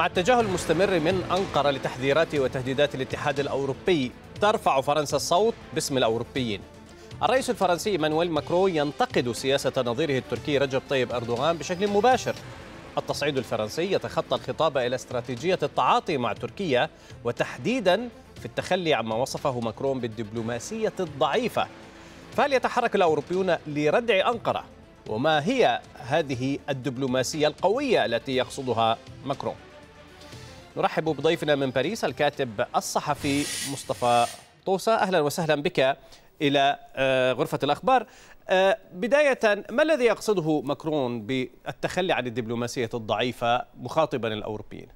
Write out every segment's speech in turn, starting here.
مع التجاهل المستمر من أنقرة لتحذيرات وتهديدات الاتحاد الأوروبي ترفع فرنسا الصوت باسم الأوروبيين الرئيس الفرنسي مانويل ماكرو ينتقد سياسة نظيره التركي رجب طيب أردوغان بشكل مباشر التصعيد الفرنسي يتخطى الخطاب إلى استراتيجية التعاطي مع تركيا وتحديدا في التخلي عما وصفه ماكرون بالدبلوماسية الضعيفة فهل يتحرك الأوروبيون لردع أنقرة؟ وما هي هذه الدبلوماسية القوية التي يقصدها ماكرون؟ نرحب بضيفنا من باريس الكاتب الصحفي مصطفى طوسة أهلا وسهلا بك إلى آه، غرفة الأخبار آه، بداية ما الذي يقصده ماكرون بالتخلي عن الدبلوماسية الضعيفة مخاطبا الأوروبيين؟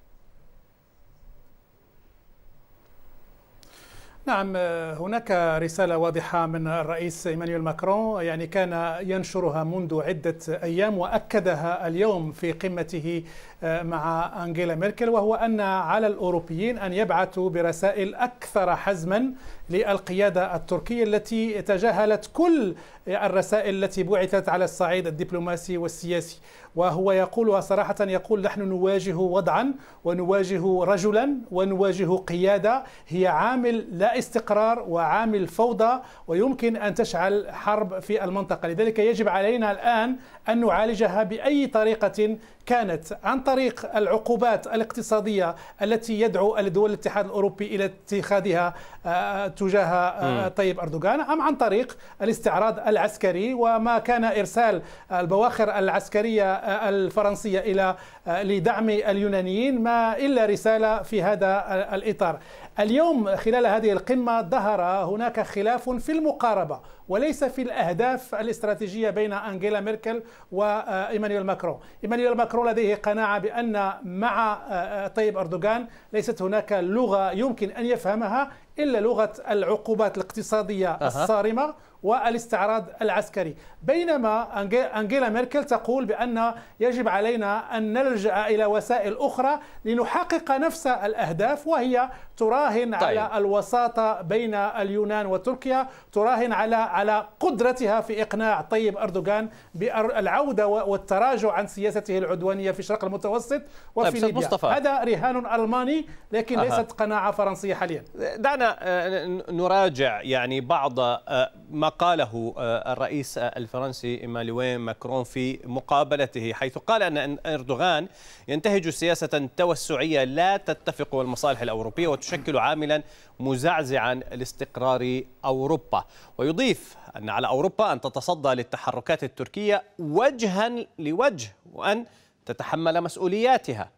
نعم آه، هناك رسالة واضحة من الرئيس إيمانويل ماكرون يعني كان ينشرها منذ عدة أيام وأكدها اليوم في قمته آه، مع أنجيلا ميركل وهو أن على الأوروبيين أن يبعثوا برسائل أكثر حزما للقيادة التركية التي تجاهلت كل الرسائل التي بعثت على الصعيد الدبلوماسي والسياسي وهو يقولها صراحة يقول نحن نواجه وضعا ونواجه رجلا ونواجه قيادة هي عامل لا استقرار وعامل فوضى ويمكن أن تشعل حرب في المنطقة لذلك يجب علينا الآن أن نعالجها بأي طريقة كانت عن طريق طريق العقوبات الاقتصادية التي يدعو الدول الاتحاد الأوروبي إلى اتخاذها آه، تجاه آه، طيب أردوغان أم عن طريق الاستعراض العسكري وما كان إرسال البواخر العسكرية آه، الفرنسية إلى لدعم اليونانيين ما إلا رسالة في هذا الإطار اليوم خلال هذه القمة ظهر هناك خلاف في المقاربة وليس في الأهداف الاستراتيجية بين أنجيلا ميركل وإيمانويل ماكرون إيمانويل ماكرون لديه قناعة بأن مع آه، آه، طيب أردوغان ليست هناك لغة يمكن أن يفهمها الا لغه العقوبات الاقتصاديه أه. الصارمه والاستعراض العسكري بينما أنجيلا ميركل تقول بأن يجب علينا أن نلجأ إلى وسائل أخرى لنحقق نفس الأهداف وهي تراهن طيب. على الوساطة بين اليونان وتركيا تراهن على على قدرتها في إقناع طيب أردوغان بالعودة والتراجع عن سياسته العدوانية في الشرق المتوسط وفي طيب ليبيا مصطفى. هذا رهان ألماني لكن أه. ليست قناعة فرنسية حاليا دعنا آه، نراجع يعني بعض آه، ما قاله آه، الرئيس الفرنسي ايمانويل ماكرون في مقابلته حيث قال ان اردوغان ينتهج سياسه توسعيه لا تتفق والمصالح الاوروبيه وتشكل عاملا مزعزعا لاستقرار اوروبا ويضيف ان على اوروبا ان تتصدى للتحركات التركيه وجها لوجه وان تتحمل مسؤولياتها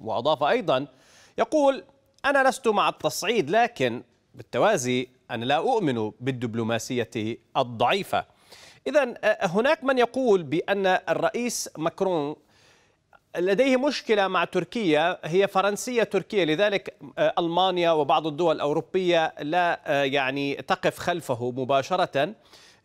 واضاف ايضا يقول أنا لست مع التصعيد لكن بالتوازي أنا لا أؤمن بالدبلوماسية الضعيفة إذا آه، هناك من يقول بأن الرئيس ماكرون لديه مشكلة مع تركيا هي فرنسية تركيا لذلك آه، ألمانيا وبعض الدول الأوروبية لا آه، يعني تقف خلفه مباشرة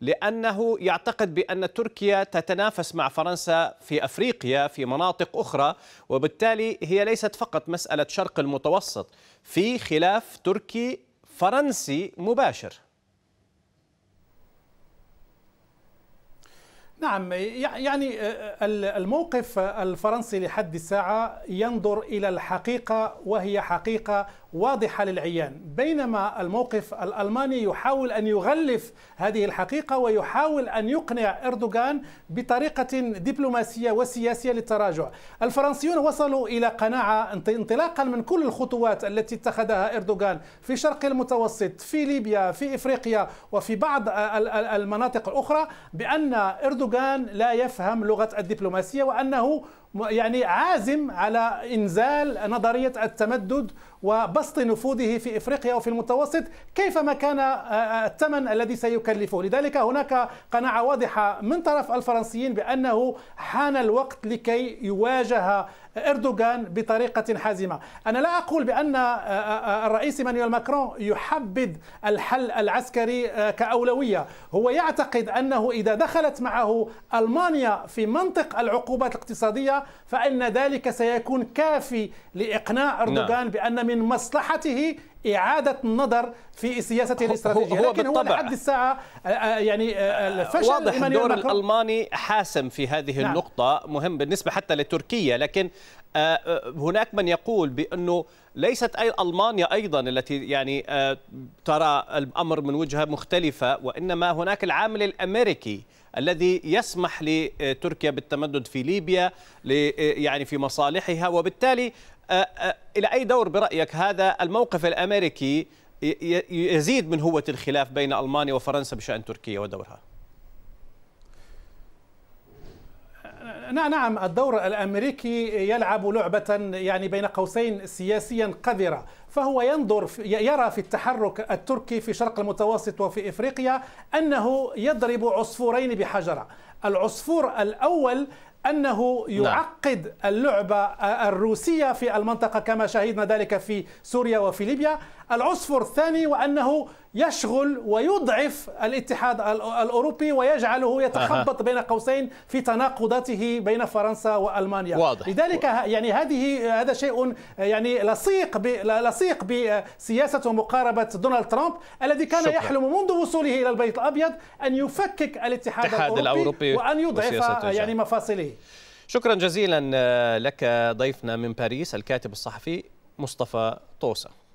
لأنه يعتقد بأن تركيا تتنافس مع فرنسا في أفريقيا في مناطق أخرى وبالتالي هي ليست فقط مسألة شرق المتوسط في خلاف تركي فرنسي مباشر نعم يعني آه، آه، الموقف الفرنسي لحد الساعة ينظر إلى الحقيقة وهي حقيقة واضحة للعيان بينما الموقف الألماني يحاول أن يغلف هذه الحقيقة ويحاول أن يقنع إردوغان بطريقة دبلوماسية وسياسية للتراجع الفرنسيون وصلوا إلى قناعة انطلاقا من كل الخطوات التي اتخذها إردوغان في شرق المتوسط في ليبيا في إفريقيا وفي بعض المناطق الأخرى بأن إردوغان أردوغان لا يفهم لغة الدبلوماسية وأنه يعني عازم على إنزال نظرية التمدد وبسط نفوذه في افريقيا وفي المتوسط كيفما كان آه، آه، الثمن الذي سيكلفه، لذلك هناك قناعه واضحه من طرف الفرنسيين بانه حان الوقت لكي يواجه اردوغان بطريقه حازمه، انا لا اقول بان آه، الرئيس ايمانويل ماكرون يحبذ الحل العسكري كاولويه، هو يعتقد انه اذا دخلت معه المانيا في منطق العقوبات الاقتصاديه فان ذلك سيكون كافي لاقناع نعم. اردوغان بان من مصلحته إعادة النظر في سياسته الاستراتيجية هو لكن بالطبع. هو لحد الساعة آه، آه، يعني الفشل آه، واضح الدور الألماني حاسم في هذه نعم. النقطة مهم بالنسبة حتى لتركيا لكن هناك من يقول بأنه ليست أي ألمانيا أيضا التي يعني ترى الأمر من وجهة مختلفة وإنما هناك العامل الأمريكي الذي يسمح لتركيا بالتمدد في ليبيا يعني في مصالحها وبالتالي أه، أه، إلى أي دور برأيك هذا الموقف الأمريكي يزيد من هوة الخلاف بين ألمانيا وفرنسا بشأن تركيا ودورها؟ نعم الدور الامريكي يلعب لعبه يعني بين قوسين سياسيا قذره فهو ينظر يرى في التحرك التركي في شرق المتوسط وفي افريقيا انه يضرب عصفورين بحجره العصفور الاول أنه نعم. يعقد اللعبة الروسية في المنطقة كما شهدنا ذلك في سوريا وفي ليبيا العصفر الثاني وأنه يشغل ويضعف الاتحاد الأوروبي ويجعله يتخبط بين قوسين في تناقضاته بين فرنسا وألمانيا واضح. لذلك يعني هذه هذا شيء يعني لصيق لصيق بسياسة ومقاربة دونالد ترامب الذي كان شكرا. يحلم منذ وصوله إلى البيت الأبيض أن يفكك الاتحاد, الأوروبي, الأوروبي وأن يضعف يعني مفاصله شكرا جزيلا آه، لك ضيفنا من باريس الكاتب الصحفي مصطفى طوسه